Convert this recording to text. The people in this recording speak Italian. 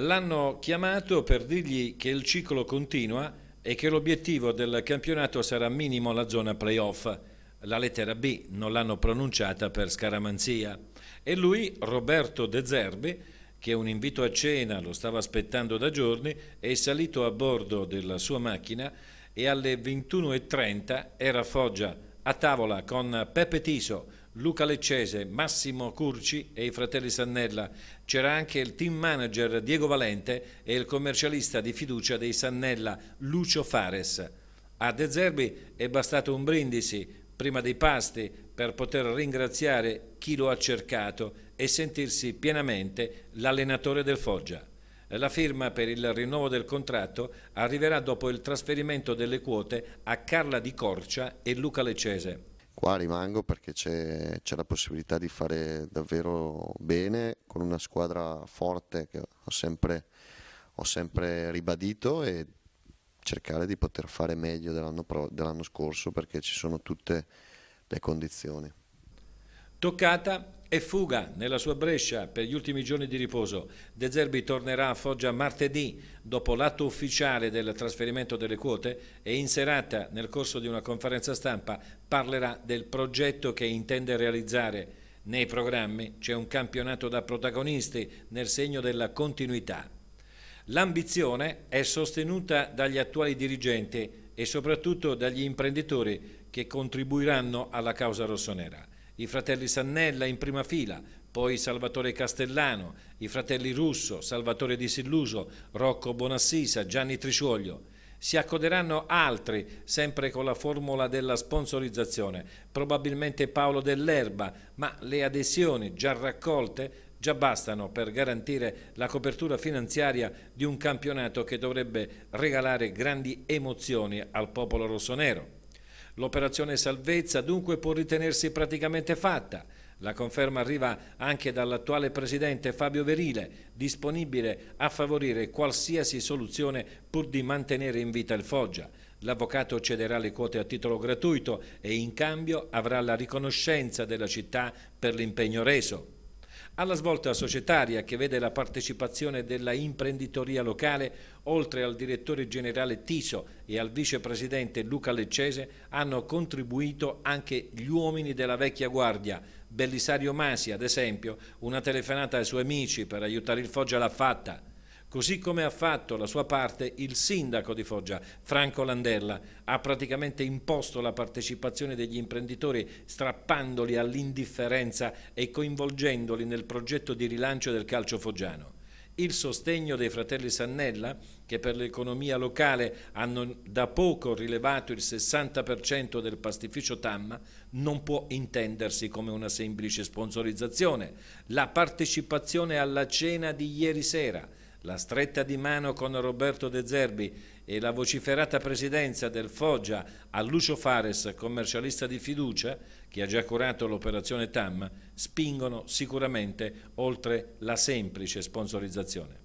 l'hanno chiamato per dirgli che il ciclo continua e che l'obiettivo del campionato sarà minimo la zona playoff. La lettera B non l'hanno pronunciata per scaramanzia. E lui, Roberto De Zerbi, che un invito a cena lo stava aspettando da giorni, è salito a bordo della sua macchina e alle 21.30 era a Foggia a tavola con Peppe Tiso, Luca Leccese, Massimo Curci e i fratelli Sannella. C'era anche il team manager Diego Valente e il commercialista di fiducia dei Sannella, Lucio Fares. A De Zerbi è bastato un brindisi prima dei pasti per poter ringraziare chi lo ha cercato e sentirsi pienamente l'allenatore del Foggia. La firma per il rinnovo del contratto arriverà dopo il trasferimento delle quote a Carla Di Corcia e Luca Leccese. Qua rimango perché c'è, la possibilità di fare davvero bene con una squadra forte che ho sempre, ho sempre ribadito e cercare di poter fare meglio dell'anno dell scorso perché ci sono tutte le condizioni. Toccata e fuga nella sua Brescia per gli ultimi giorni di riposo. De Zerbi tornerà a Foggia martedì dopo l'atto ufficiale del trasferimento delle quote e in serata nel corso di una conferenza stampa parlerà del progetto che intende realizzare. Nei programmi c'è un campionato da protagonisti nel segno della continuità. L'ambizione è sostenuta dagli attuali dirigenti e soprattutto dagli imprenditori che contribuiranno alla causa rossonera i fratelli Sannella in prima fila, poi Salvatore Castellano, i fratelli Russo, Salvatore Disilluso, Rocco Bonassisa, Gianni Triscioglio. Si accoderanno altri, sempre con la formula della sponsorizzazione, probabilmente Paolo Dell'Erba, ma le adesioni già raccolte già bastano per garantire la copertura finanziaria di un campionato che dovrebbe regalare grandi emozioni al popolo rossonero. L'operazione salvezza dunque può ritenersi praticamente fatta. La conferma arriva anche dall'attuale presidente Fabio Verile, disponibile a favorire qualsiasi soluzione pur di mantenere in vita il Foggia. L'avvocato cederà le quote a titolo gratuito e in cambio avrà la riconoscenza della città per l'impegno reso. Alla svolta societaria che vede la partecipazione della imprenditoria locale, oltre al direttore generale Tiso e al vicepresidente Luca Leccese, hanno contribuito anche gli uomini della vecchia guardia. Bellisario Masi, ad esempio, una telefonata ai suoi amici per aiutare il Foggia l'ha fatta così come ha fatto la sua parte il sindaco di Foggia, Franco Landella, ha praticamente imposto la partecipazione degli imprenditori strappandoli all'indifferenza e coinvolgendoli nel progetto di rilancio del calcio foggiano il sostegno dei fratelli Sannella, che per l'economia locale hanno da poco rilevato il 60% del pastificio Tamma, non può intendersi come una semplice sponsorizzazione. La partecipazione alla cena di ieri sera, la stretta di mano con Roberto De Zerbi e la vociferata presidenza del Foggia a Lucio Fares, commercialista di fiducia, che ha già curato l'operazione TAM, spingono sicuramente oltre la semplice sponsorizzazione.